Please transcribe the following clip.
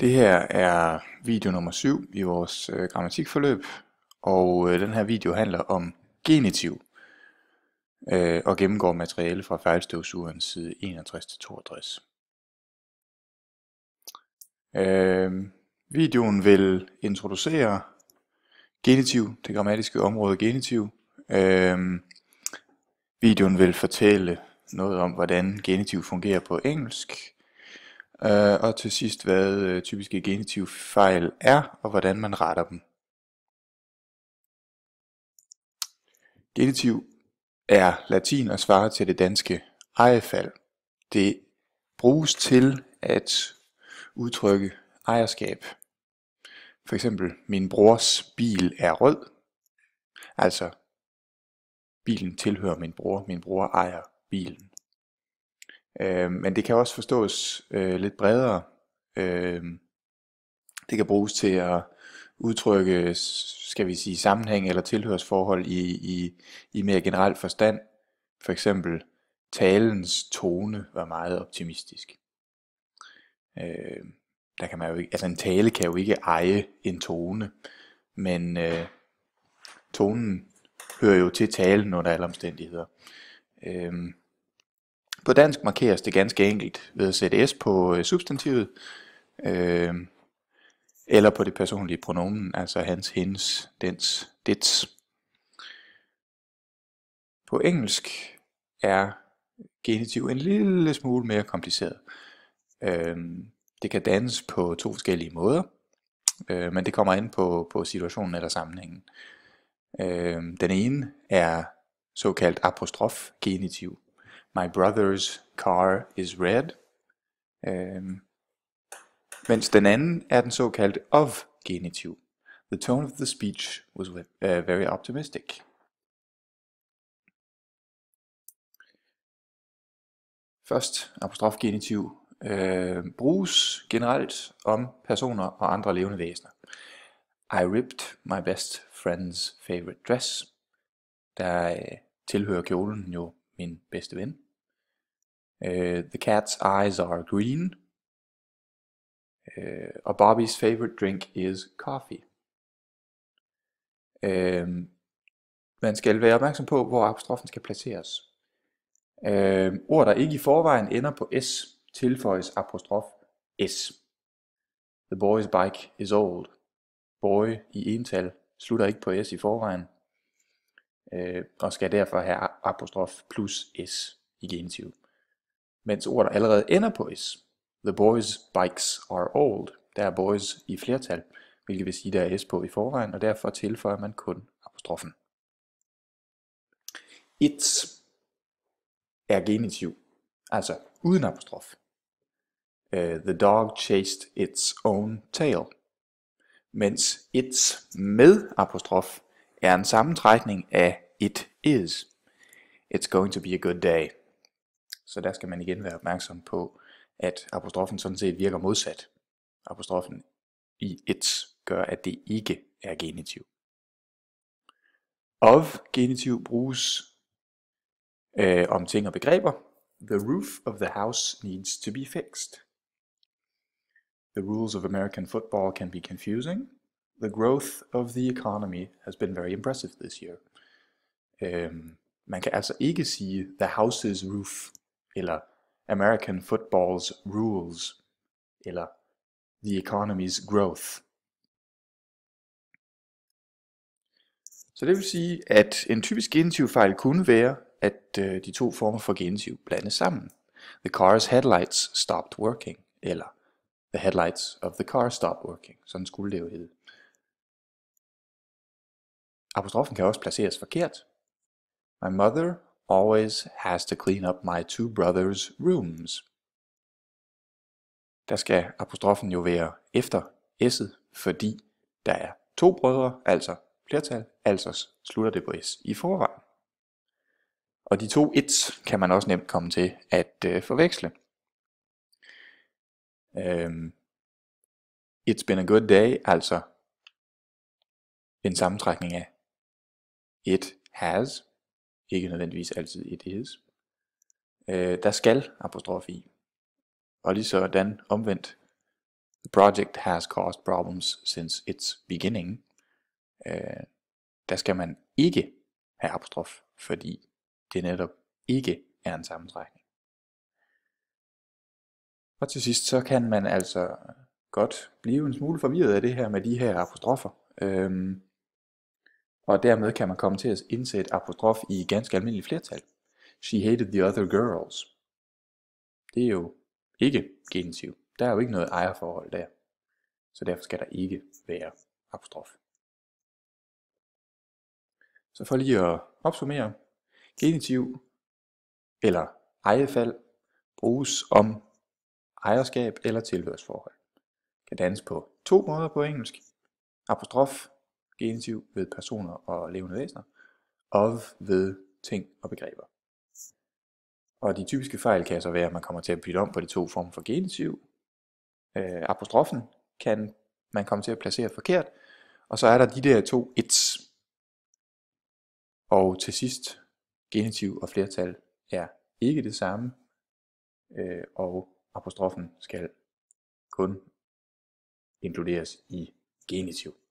Det her er video nummer 7 i vores øh, grammatikforløb, og øh, den her video handler om genitiv øh, og gennemgår materiale fra fejlstøvsugeren side 61-62. Øh, videoen vil introducere genitiv, det grammatiske område genitiv. Øh, videoen vil fortælle noget om, hvordan genitiv fungerer på engelsk, øh, og til sidst hvad øh, typiske genitive fejl er, og hvordan man retter dem. Genitiv er latin og svarer til det danske ejefald. Det bruges til at udtrykke ejerskab. For eksempel, min brors bil er rød. Altså, bilen tilhører min bror, min bror ejer bilen. Øh, men det kan også forstås øh, lidt bredere. Øh, det kan bruges til at udtrykke, skal vi sige, sammenhæng eller tilhørsforhold i, i, i mere generelt forstand. For eksempel, talens tone var meget optimistisk. Øh, der kan man jo ikke, altså en tale kan jo ikke eje en tone, men øh, tonen hører jo til talen under alle omstændigheder. Øh, på dansk markeres det ganske enkelt ved at sætte S på øh, substantivet, øh, eller på det personlige pronomen, altså hans, hendes, dens, dets. På engelsk er genitiv en lille smule mere kompliceret. Øh, det kan dannes på to forskellige måder, øh, men det kommer ind på, på situationen eller sammenhængen. Øh, den ene er såkaldt apostrof genitiv, my brother's car is red. Øhm, um, mens den anden er den såkaldte of genitiv. The tone of the speech was uh, very optimistic. Først apostrofgenitiv øh, uh, bruges generelt om personer og andre levende væsener. I ripped my best friend's favorite dress. Der øh, tilhører kjolen jo min bedste ven. Uh, the cat's eyes are green. Uh, og Bobby's favorite drink is coffee. Uh, man skal være opmærksom på, hvor apostrofen skal placeres. Uh, ord, der ikke i forvejen ender på S, tilføjes apostrof S. The boy's bike is old. Boy i ental slutter ikke på S i forvejen, øh, og skal derfor have apostrof plus s i genitiv. Mens ord, der allerede ender på s, the boys' bikes are old, der er boys i flertal, hvilket vil sige, der er s på i forvejen, og derfor tilføjer man kun apostrofen. It's er genitiv, altså uden apostrof. Uh, the dog chased its own tail. Mens its med apostrof er en sammentrækning af it is. It's going to be a good day. Så der skal man igen være opmærksom på, at apostrofen sådan set virker modsat. Apostrofen i it gør, at det ikke er genitiv. Of genitiv bruges øh, om ting og begreber. The roof of the house needs to be fixed. The rules of American football can be confusing the growth of the economy has been very impressive this year. Øhm, man kan altså ikke sige the house's roof, eller American football's rules, eller the economy's growth. Så det vil sige, at en typisk genitivfejl kunne være, at øh, de to former for genitiv blandes sammen. The car's headlights stopped working, eller the headlights of the car stopped working. Sådan skulle det jo hedde. Apostrofen kan også placeres forkert. My mother always has to clean up my two brothers' rooms. Der skal apostrofen jo være efter s'et, fordi der er to brødre, altså flertal, altså slutter det på s i forvejen. Og de to its kan man også nemt komme til at øh, forveksle. Um, it's been a good day, altså en sammentrækning af it has, ikke nødvendigvis altid it is. Øh, der skal apostrof i. Og lige sådan omvendt. The project has caused problems since its beginning. Øh, der skal man ikke have apostrof, fordi det netop ikke er en sammentrækning. Og til sidst, så kan man altså godt blive en smule forvirret af det her med de her apostrofer. Øhm, og dermed kan man komme til at indsætte apostrof i ganske almindelige flertal. She hated the other girls. Det er jo ikke genitiv. Der er jo ikke noget ejerforhold der. Så derfor skal der ikke være apostrof. Så for lige at opsummere, genitiv eller ejefald bruges om ejerskab eller tilhørsforhold. Kan dannes på to måder på engelsk. Apostrof genitiv ved personer og levende væsener, of ved ting og begreber. Og de typiske fejl kan så være, at man kommer til at bytte om på de to former for genitiv. Øh, apostrofen kan man komme til at placere forkert. Og så er der de der to its. Og til sidst, genitiv og flertal er ikke det samme. Øh, og apostrofen skal kun inkluderes i genitiv.